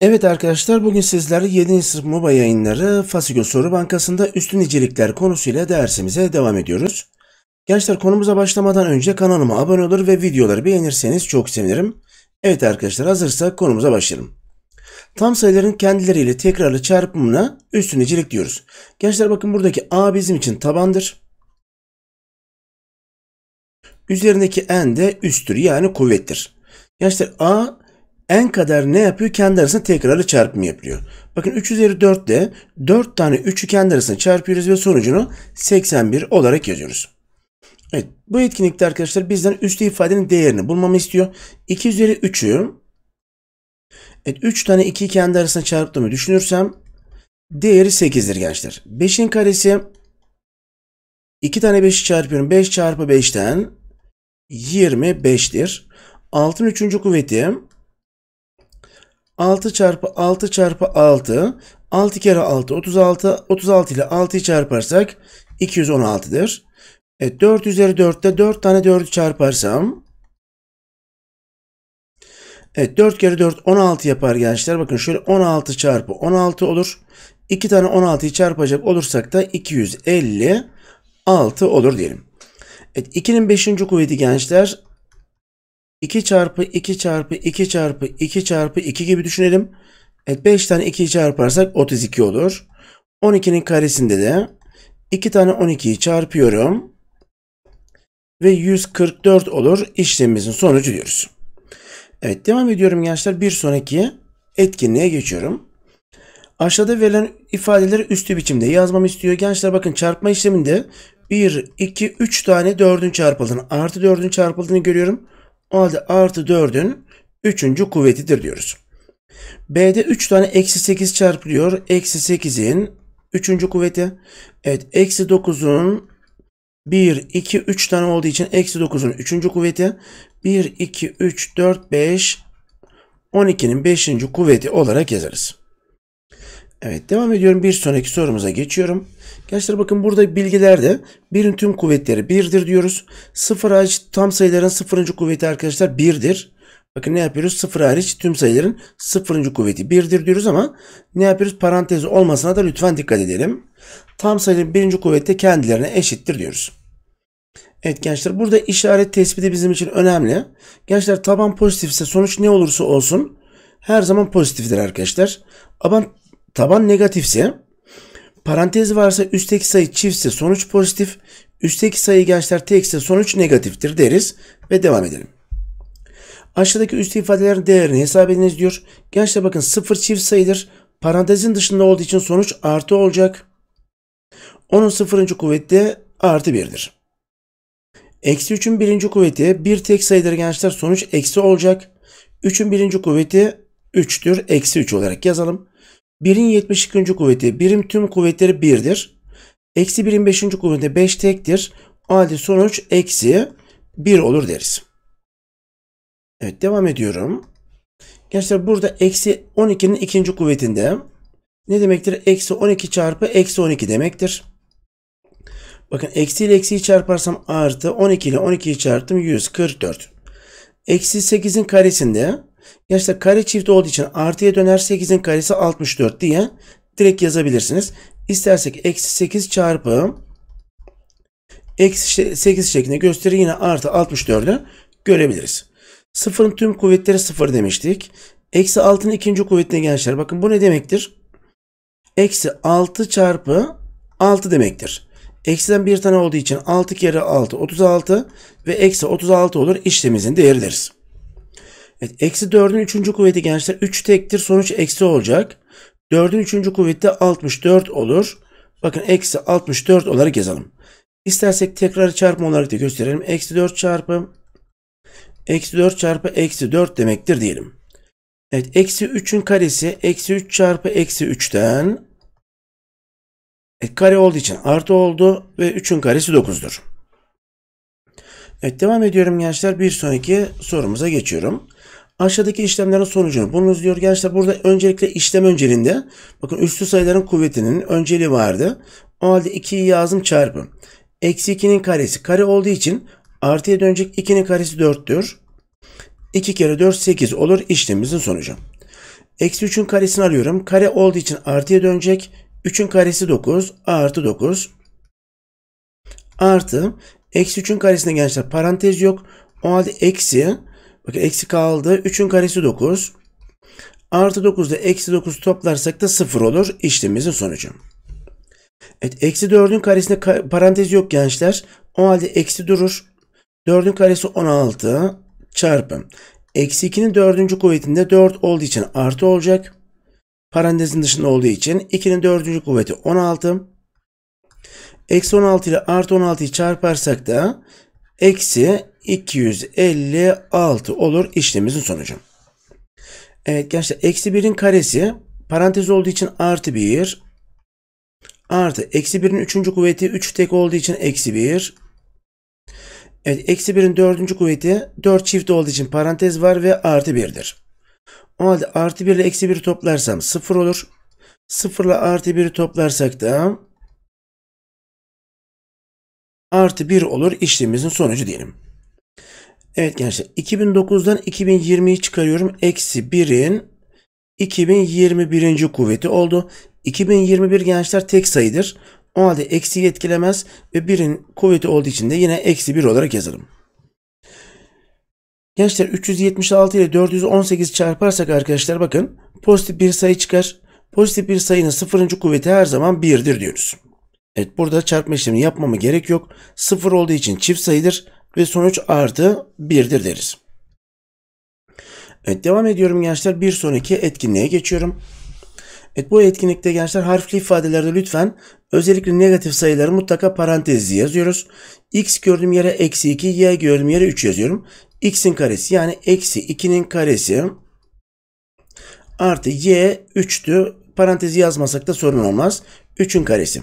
Evet arkadaşlar bugün sizlere 7. sınıf MOBA yayınları Fasigo Soru Bankası'nda üstün nicelikler konusuyla dersimize devam ediyoruz. Gençler konumuza başlamadan önce kanalıma abone olur ve videoları beğenirseniz çok sevinirim. Evet arkadaşlar hazırsak konumuza başlayalım. Tam sayıların kendileriyle tekrarlı çarpımına üstün nicelik diyoruz. Gençler bakın buradaki A bizim için tabandır. Üzerindeki en de üsttür yani kuvvettir. Gençler A en kadar ne yapıyor? Kendi arasında tekrarlı çarpımı yapıyor. Bakın 3 üzeri 4 de 4 tane 3'ü kendi arasında çarpıyoruz ve sonucunu 81 olarak yazıyoruz. Evet bu etkinlikte arkadaşlar bizden üstü ifadenin değerini bulmamı istiyor. 2 üzeri 3'ü evet, 3 tane 2'yi kendi arasında çarptığımı düşünürsem değeri 8'dir gençler. 5'in karesi 2 tane 5'i çarpıyorum. 5 çarpı 5'ten 25'tir. Altın üçüncü kuvveti 6 çarpı 6 çarpı 6 6 kere 6 36 36 ile 6'yı çarparsak 216'dır. E, 4 üzeri 4'te 4 tane 4'ü çarparsam Evet 4 kere 4 16 yapar gençler. Bakın şöyle 16 çarpı 16 olur. 2 tane 16'yı çarpacak olursak da 256 olur diyelim. Evet 2'nin 5. kuvveti gençler 2 çarpı 2 çarpı 2 çarpı 2 çarpı 2 gibi düşünelim. Evet 5 tane 2'yi çarparsak 32 olur. 12'nin karesinde de 2 tane 12'yi çarpıyorum. Ve 144 olur işlemimizin sonucu diyoruz. Evet devam ediyorum gençler. Bir sonraki etkinliğe geçiyorum. Aşağıda verilen ifadeleri üstü biçimde yazmamı istiyor. Gençler bakın çarpma işleminde 1, 2, 3 tane 4'ün çarpıldığını, artı 4'ün çarpıldığını görüyorum. O halde artı 4'ün 3. kuvvetidir diyoruz. B'de 3 tane eksi 8 çarpılıyor. Eksi 8'in 3. kuvveti. Evet eksi 9'un 1, 2, 3 tane olduğu için eksi 9'un 3. kuvveti. 1, 2, 3, 4, 5, 12'nin 5. kuvveti olarak yazarız. Evet devam ediyorum. Bir sonraki sorumuza geçiyorum. Gençler bakın burada bilgilerde birin tüm kuvvetleri birdir diyoruz. Sıfır hariç tam sayıların sıfırıncı kuvveti arkadaşlar birdir. Bakın ne yapıyoruz? Sıfır hariç tüm sayıların sıfırıncı kuvveti birdir diyoruz ama ne yapıyoruz? Parantez olmasına da lütfen dikkat edelim. Tam sayıların birinci kuvveti kendilerine eşittir diyoruz. Evet gençler burada işaret tespiti bizim için önemli. Gençler taban pozitifse sonuç ne olursa olsun her zaman pozitiftir arkadaşlar. Ama Taban negatifse parantez varsa üstteki sayı çiftse sonuç pozitif, üstteki sayı gençler tekse sonuç negatiftir deriz ve devam edelim. Aşağıdaki üst ifadelerin değerini hesap ediniz diyor. Gençler bakın sıfır çift sayıdır. Parantezin dışında olduğu için sonuç artı olacak. Onun sıfırıncı kuvveti artı birdir. Eksi 3'ün birinci kuvveti bir tek sayıdır gençler. Sonuç eksi olacak. 3'ün birinci kuvveti 3'tür. Eksi 3 olarak yazalım. 1'in 72. kuvveti birim tüm kuvvetleri 1'dir. Eksi 1'in 5. kuvveti 5 tektir. O halde sonuç eksi 1 olur deriz. Evet devam ediyorum. Gençler burada eksi 12'nin ikinci kuvvetinde ne demektir? Eksi 12 çarpı eksi 12 demektir. Bakın eksi ile eksiyi çarparsam artı 12 ile 12'yi çarptım 144. Eksi 8'in karesinde Yaşta kare çift olduğu için artıya döner 8'in karesi 64 diye direkt yazabilirsiniz. İstersek eksi 8 çarpı eksi 8 şeklinde gösterir yine artı 64'ü görebiliriz. Sıfırın tüm kuvvetleri sıfır demiştik. Eksi 6'nın ikinci kuvvetine gençler. Bakın bu ne demektir? Eksi 6 çarpı 6 demektir. Eksiden bir tane olduğu için 6 kere 6 36 ve eksi 36 olur işlemimizin değeri deriz. Evet, eksi 4'ün 3. kuvveti gençler 3 tektir sonuç eksi olacak. 4'ün 3. kuvveti de 64 olur. Bakın eksi 64 olarak yazalım. İstersek tekrar çarpma olarak da gösterelim. Eksi 4 çarpı eksi 4 çarpı eksi 4 demektir diyelim. Evet eksi 3'ün karesi eksi 3 çarpı eksi 3'ten e, kare olduğu için artı oldu ve 3'ün karesi 9'dur. Evet devam ediyorum gençler. Bir sonraki sorumuza geçiyorum. Aşağıdaki işlemlerin sonucunu bulunuz diyor. Gençler burada öncelikle işlem önceliğinde bakın üstü sayıların kuvvetinin önceliği vardı. O halde 2'yi yazdım çarpı. Eksi 2'nin karesi kare olduğu için artıya dönecek 2'nin karesi 4'tür. 2 kere 4 8 olur işlemimizin sonucu. Eksi 3'ün karesini alıyorum. Kare olduğu için artıya dönecek. 3'ün karesi 9 artı 9 artı eksi 3'ün karesinde gençler parantez yok. O halde eksi Bakın eksi kaldı. 3'ün karesi 9. Artı 9 ile eksi 9 toplarsak da 0 olur. İşlemimizin sonucu. Evet eksi 4'ün karesinde ka parantez yok gençler. O halde eksi durur. 4'ün karesi 16 çarpı. Eksi 2'nin 4. kuvvetinde 4 olduğu için artı olacak. Parantezin dışında olduğu için 2'nin 4. kuvveti 16. Eksi 16 ile artı 16'yı çarparsak da eksi 256 olur işlemimizin sonucu. Evet gençler eksi 1'in karesi parantez olduğu için artı 1 artı eksi 1'in 3. kuvveti 3 tek olduğu için eksi 1 Evet eksi 1'in 4. kuvveti 4 çift olduğu için parantez var ve artı 1'dir. O halde artı 1 ile eksi 1'i toplarsam 0 olur. 0 ile artı 1'i toplarsak da artı 1 olur işlemimizin sonucu diyelim. Evet gençler 2009'dan 2020'yi çıkarıyorum. Eksi 1'in 2021. kuvveti oldu. 2021 gençler tek sayıdır. O halde eksiyi etkilemez ve 1'in kuvveti olduğu için de yine eksi 1 olarak yazarım. Gençler 376 ile 418 çarparsak arkadaşlar bakın pozitif bir sayı çıkar. Pozitif bir sayının sıfırıncı kuvveti her zaman 1'dir diyoruz. Evet burada çarpma işlemi yapmama gerek yok. Sıfır olduğu için çift sayıdır ve sonuç artı 1'dir deriz. Evet devam ediyorum gençler. Bir sonraki etkinliğe geçiyorum. Evet bu etkinlikte gençler harfli ifadelerde lütfen özellikle negatif sayıları mutlaka parantezli yazıyoruz. X gördüğüm yere eksi 2, Y gördüğüm yere 3 yazıyorum. X'in karesi yani eksi 2'nin karesi artı Y 3'tü. Parantezi yazmasak da sorun olmaz. 3'ün karesi.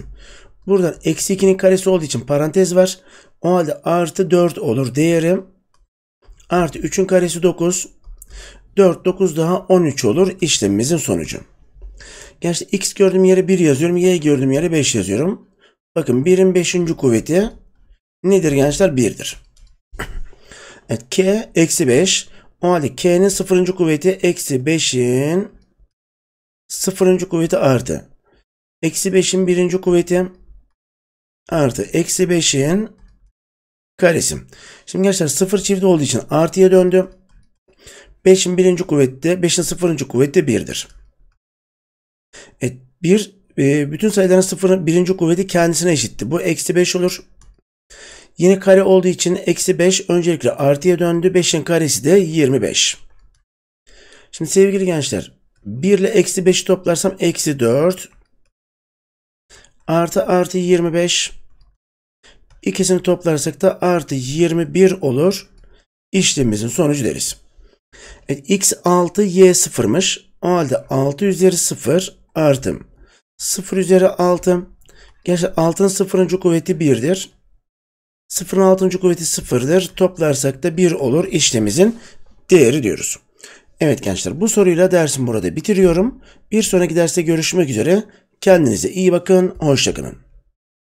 Buradan eksi 2'nin karesi olduğu için parantez var. O halde artı 4 olur diyelim. Artı 3'ün karesi 9. 4, 9 daha 13 olur işlemimizin sonucu. Gerçi x gördüğüm yere 1 yazıyorum. Y gördüğüm yere 5 yazıyorum. Bakın 1'in 5. kuvveti nedir gençler? 1'dir. Evet, k eksi 5. O halde k'nin 0. kuvveti eksi 5'in 0. kuvveti artı. Eksi 5'in 1. kuvveti artı eksi 5'in karesi. Şimdi gençler sıfır çift olduğu için artıya döndü. 5'in birinci kuvvette 5'in sıfırıncı kuvvette 1'dir. Evet, 1 e, bütün sayıların sıfırın birinci kuvveti kendisine eşitti. Bu eksi 5 olur. Yeni kare olduğu için eksi 5 öncelikle artıya döndü. 5'in karesi de 25. Şimdi sevgili gençler 1 ile eksi 5'i toplarsam eksi 4 artı artı 25 İkisini toplarsak da artı 21 olur. İşlemimizin sonucu deriz. Evet, x 6 y 0'mış. O halde 6 üzeri 0 artı 0 üzeri 6. Gerçi 6'nın 0. kuvveti 1'dir. 0'ın 6. kuvveti 0'dır. Toplarsak da 1 olur. İşlemimizin değeri diyoruz. Evet gençler bu soruyla dersim burada bitiriyorum. Bir sonraki derste görüşmek üzere. Kendinize iyi bakın. Hoşçakalın.